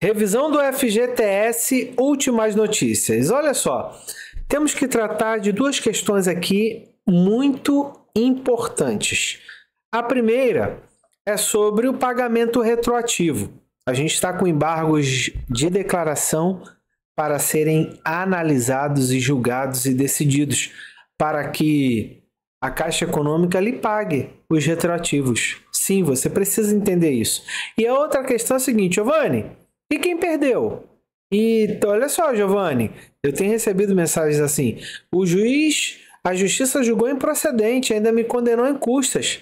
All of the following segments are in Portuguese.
Revisão do FGTS, últimas notícias. Olha só, temos que tratar de duas questões aqui muito importantes. A primeira é sobre o pagamento retroativo. A gente está com embargos de declaração para serem analisados e julgados e decididos para que a Caixa Econômica lhe pague os retroativos. Sim, você precisa entender isso. E a outra questão é a seguinte, Giovanni. E quem perdeu? E olha só, Giovanni, eu tenho recebido mensagens assim: o juiz, a justiça julgou improcedente, ainda me condenou em custas.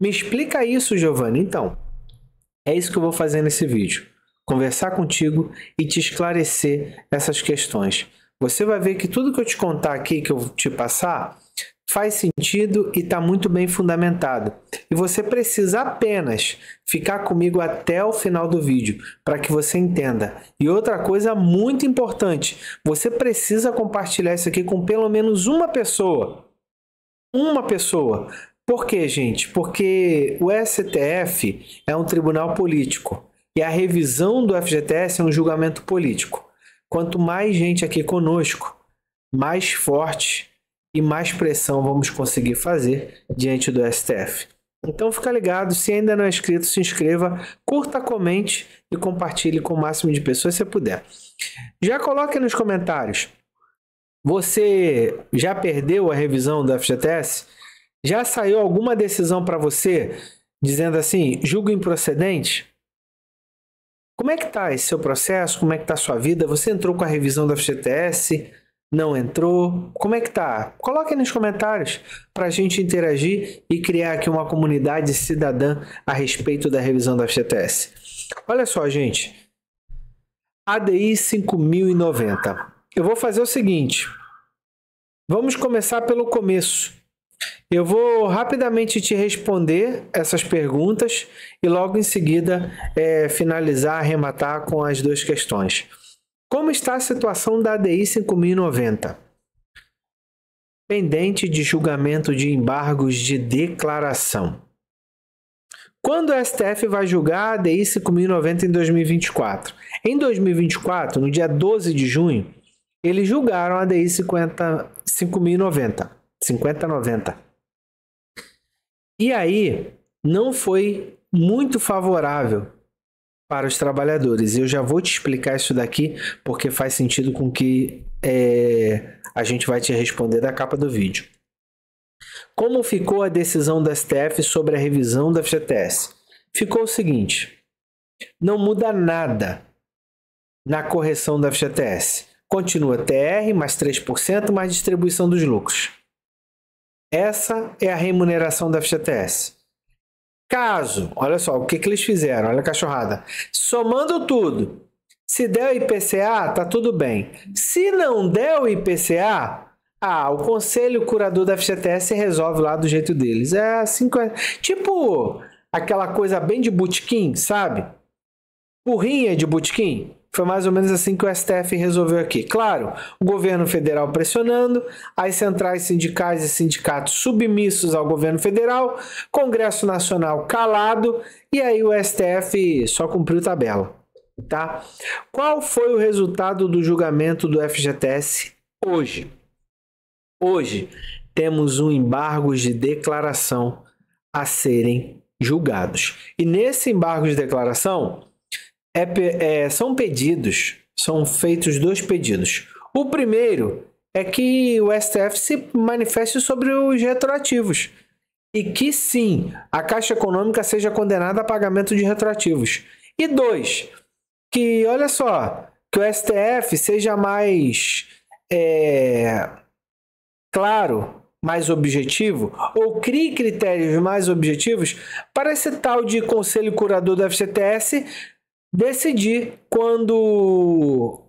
Me explica isso, Giovanni. Então, é isso que eu vou fazer nesse vídeo: conversar contigo e te esclarecer essas questões. Você vai ver que tudo que eu te contar aqui, que eu te passar, faz sentido e está muito bem fundamentado. E você precisa apenas ficar comigo até o final do vídeo para que você entenda. E outra coisa muito importante, você precisa compartilhar isso aqui com pelo menos uma pessoa. Uma pessoa. Por quê, gente? Porque o STF é um tribunal político e a revisão do FGTS é um julgamento político. Quanto mais gente aqui conosco, mais forte e mais pressão vamos conseguir fazer diante do STF. Então fica ligado, se ainda não é inscrito, se inscreva, curta, comente e compartilhe com o máximo de pessoas se puder. Já coloque nos comentários. Você já perdeu a revisão do FGTS? Já saiu alguma decisão para você dizendo assim, julgo improcedente? Como é que está esse seu processo? Como é que está a sua vida? Você entrou com a revisão do FGTS? não entrou? Como é que tá? Coloque nos comentários para a gente interagir e criar aqui uma comunidade cidadã a respeito da revisão da FGTS. Olha só, gente. ADI 5090. Eu vou fazer o seguinte. Vamos começar pelo começo. Eu vou rapidamente te responder essas perguntas e logo em seguida é, finalizar, arrematar com as duas questões. Como está a situação da ADI 5090? Pendente de julgamento de embargos de declaração. Quando o STF vai julgar a ADI 5090 em 2024? Em 2024, no dia 12 de junho, eles julgaram a ADI 50, 5090. 5090. E aí, não foi muito favorável para os trabalhadores. Eu já vou te explicar isso daqui porque faz sentido com que é, a gente vai te responder da capa do vídeo. Como ficou a decisão da STF sobre a revisão da FGTS? Ficou o seguinte: não muda nada na correção da FGTS. Continua TR mais 3% mais distribuição dos lucros. Essa é a remuneração da FGTS. Caso, olha só, o que, que eles fizeram, olha a cachorrada. Somando tudo, se der o IPCA, tá tudo bem. Se não der o IPCA, ah, o conselho curador da FGTS resolve lá do jeito deles. É assim, é. tipo aquela coisa bem de butiquim, sabe? Burrinha de butiquim. Foi mais ou menos assim que o STF resolveu aqui. Claro, o governo federal pressionando, as centrais sindicais e sindicatos submissos ao governo federal, Congresso Nacional calado e aí o STF só cumpriu tabela, tá? Qual foi o resultado do julgamento do FGTS hoje? Hoje temos um embargo de declaração a serem julgados. E nesse embargo de declaração, é, é, são pedidos, são feitos dois pedidos. O primeiro é que o STF se manifeste sobre os retroativos e que sim, a Caixa Econômica seja condenada a pagamento de retroativos. E dois, que olha só, que o STF seja mais é, claro, mais objetivo, ou crie critérios mais objetivos para esse tal de Conselho Curador do FGTS decidir quando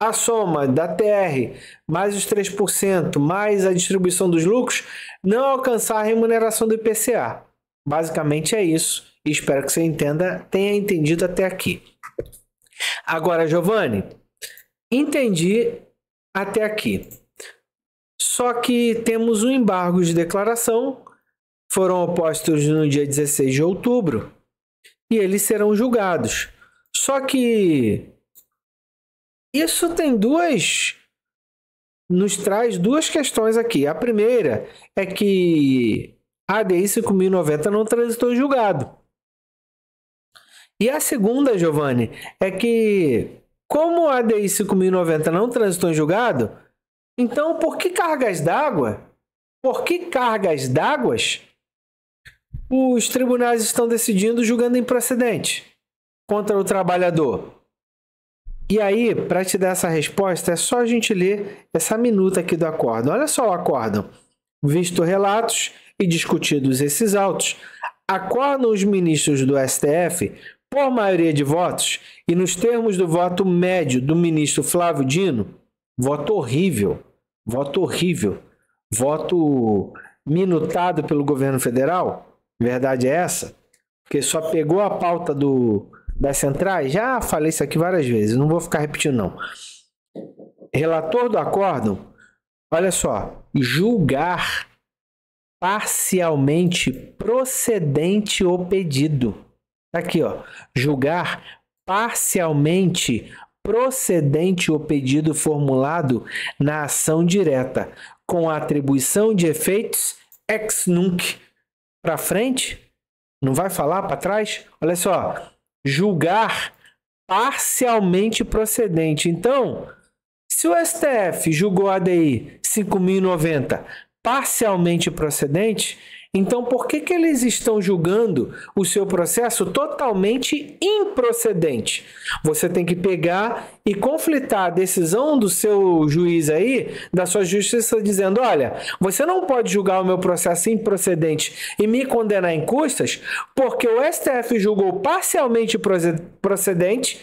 a soma da TR mais os 3% mais a distribuição dos lucros não alcançar a remuneração do IPCA. Basicamente é isso. Espero que você entenda, tenha entendido até aqui. Agora, Giovanni, entendi até aqui. Só que temos um embargo de declaração, foram opostos no dia 16 de outubro, e eles serão julgados. Só que isso tem duas nos traz duas questões aqui. A primeira é que a ADI 5090 não transitou em julgado. E a segunda, Giovanni, é que como a ADI 5090 não transitou em julgado, então por que cargas d'água? Por que cargas d'águas os tribunais estão decidindo julgando improcedente? contra o trabalhador? E aí, para te dar essa resposta, é só a gente ler essa minuta aqui do acórdão. Olha só o acórdão. Visto relatos e discutidos esses autos, acordam os ministros do STF, por maioria de votos, e nos termos do voto médio do ministro Flávio Dino, voto horrível, voto horrível, voto minutado pelo governo federal, verdade é essa, porque só pegou a pauta do, das centrais, já falei isso aqui várias vezes, não vou ficar repetindo não. Relator do acórdão, olha só, julgar parcialmente procedente o pedido. Tá aqui, ó, julgar parcialmente procedente o pedido formulado na ação direta, com atribuição de efeitos ex nunc para frente, não vai falar para trás? Olha só, julgar parcialmente procedente. Então, se o STF julgou a ADI 5090 parcialmente procedente, então, por que, que eles estão julgando o seu processo totalmente improcedente? Você tem que pegar e conflitar a decisão do seu juiz aí, da sua justiça, dizendo: olha, você não pode julgar o meu processo improcedente e me condenar em custas, porque o STF julgou parcialmente procedente.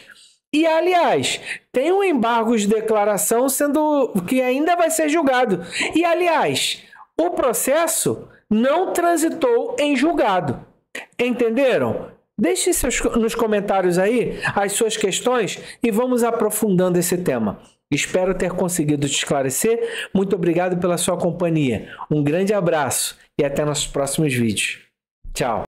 E, aliás, tem um embargo de declaração sendo que ainda vai ser julgado. E, aliás, o processo não transitou em julgado. Entenderam? Deixe seus, nos comentários aí as suas questões e vamos aprofundando esse tema. Espero ter conseguido te esclarecer. Muito obrigado pela sua companhia. Um grande abraço e até nossos próximos vídeos. Tchau!